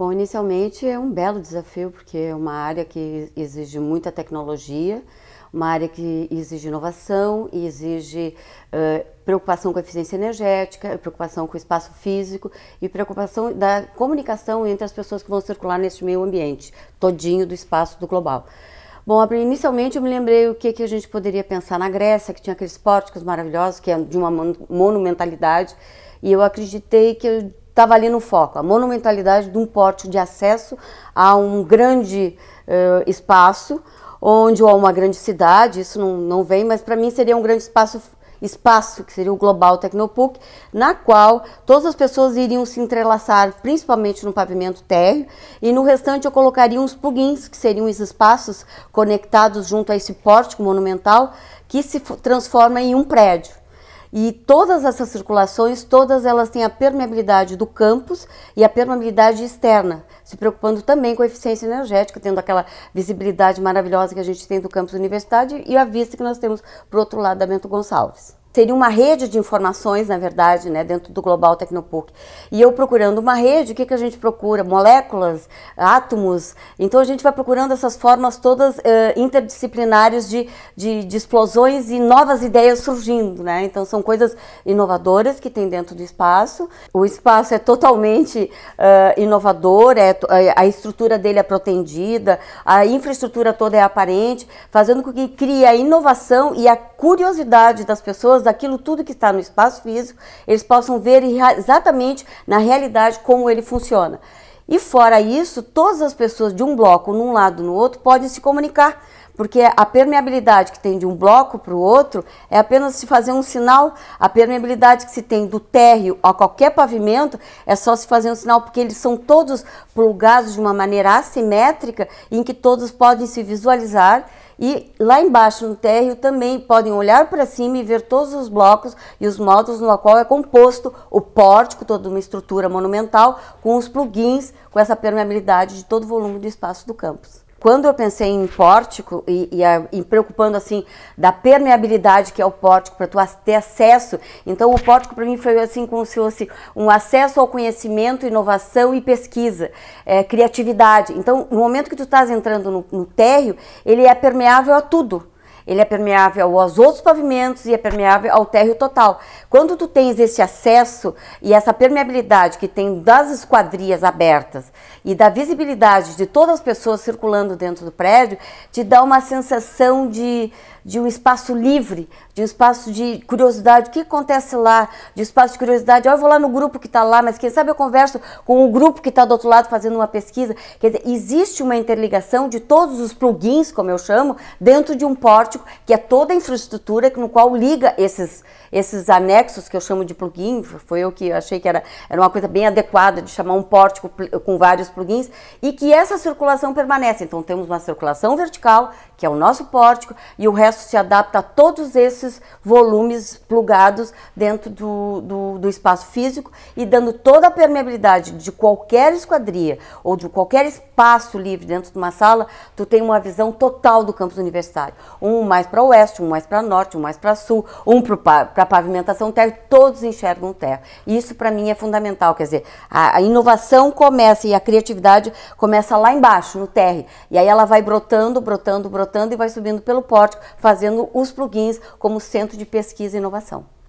Bom, inicialmente é um belo desafio, porque é uma área que exige muita tecnologia, uma área que exige inovação e exige uh, preocupação com a eficiência energética, preocupação com o espaço físico e preocupação da comunicação entre as pessoas que vão circular neste meio ambiente, todinho do espaço do global. Bom, inicialmente eu me lembrei o que, que a gente poderia pensar na Grécia, que tinha aqueles pórticos maravilhosos, que é de uma monumentalidade, e eu acreditei que eu estava ali no foco, a monumentalidade de um pórtico de acesso a um grande uh, espaço, onde ou uma grande cidade, isso não, não vem, mas para mim seria um grande espaço espaço que seria o Global Tecnopuc, na qual todas as pessoas iriam se entrelaçar, principalmente no pavimento térreo, e no restante eu colocaria uns plugins, que seriam os espaços conectados junto a esse pórtico monumental, que se transforma em um prédio. E todas essas circulações, todas elas têm a permeabilidade do campus e a permeabilidade externa, se preocupando também com a eficiência energética, tendo aquela visibilidade maravilhosa que a gente tem do campus universidade e a vista que nós temos para o outro lado da Bento Gonçalves seria uma rede de informações, na verdade, né, dentro do Global Tecnopuc. E eu procurando uma rede, o que, que a gente procura? Moléculas, átomos. Então a gente vai procurando essas formas todas uh, interdisciplinares de, de, de, explosões e novas ideias surgindo. Né? Então são coisas inovadoras que tem dentro do espaço. O espaço é totalmente uh, inovador, é, eh, a estrutura dele é protendida, a infraestrutura toda é aparente, fazendo com que crie a inovação e a curiosidade das pessoas pessoas daquilo tudo que está no espaço físico, eles possam ver exatamente na realidade como ele funciona. E fora isso, todas as pessoas de um bloco, num lado no outro, podem se comunicar, porque a permeabilidade que tem de um bloco para o outro é apenas se fazer um sinal. A permeabilidade que se tem do térreo a qualquer pavimento é só se fazer um sinal, porque eles são todos plugados de uma maneira assimétrica em que todos podem se visualizar. E lá embaixo no térreo também podem olhar para cima e ver todos os blocos e os módulos no qual é composto o pórtico, toda uma estrutura monumental, com os plugins, com essa permeabilidade de todo o volume do espaço do campus quando eu pensei em pórtico e, e, a, e preocupando assim da permeabilidade que é o pórtico para tu ter acesso, então o pórtico para mim foi assim como se fosse um acesso ao conhecimento, inovação e pesquisa, é, criatividade. Então, no momento que tu estás entrando no, no térreo, ele é permeável a tudo ele é permeável aos outros pavimentos e é permeável ao térreo total. Quando tu tens esse acesso e essa permeabilidade que tem das esquadrias abertas e da visibilidade de todas as pessoas circulando dentro do prédio, te dá uma sensação de, de um espaço livre, de um espaço de curiosidade. O que acontece lá? De espaço de curiosidade. Oh, eu vou lá no grupo que está lá, mas quem sabe eu converso com o grupo que está do outro lado fazendo uma pesquisa. Quer dizer, existe uma interligação de todos os plugins, como eu chamo, dentro de um porte que é toda a infraestrutura no qual liga esses, esses anexos que eu chamo de plugin, foi eu que achei que era, era uma coisa bem adequada de chamar um pórtico com vários plugins, e que essa circulação permanece. Então temos uma circulação vertical, que é o nosso pórtico, e o resto se adapta a todos esses volumes plugados dentro do, do, do espaço físico e dando toda a permeabilidade de qualquer esquadria ou de qualquer espaço livre dentro de uma sala, tu tem uma visão total do campus universitário. Um mais para oeste, um mais para norte, um mais para sul, um para para pavimentação terra todos enxergam terra. Isso para mim é fundamental, quer dizer, a, a, inovação começa e a criatividade começa lá embaixo, no terre E aí ela vai brotando, brotando, brotando e vai subindo pelo pórtico, fazendo os plugins como centro de pesquisa e inovação.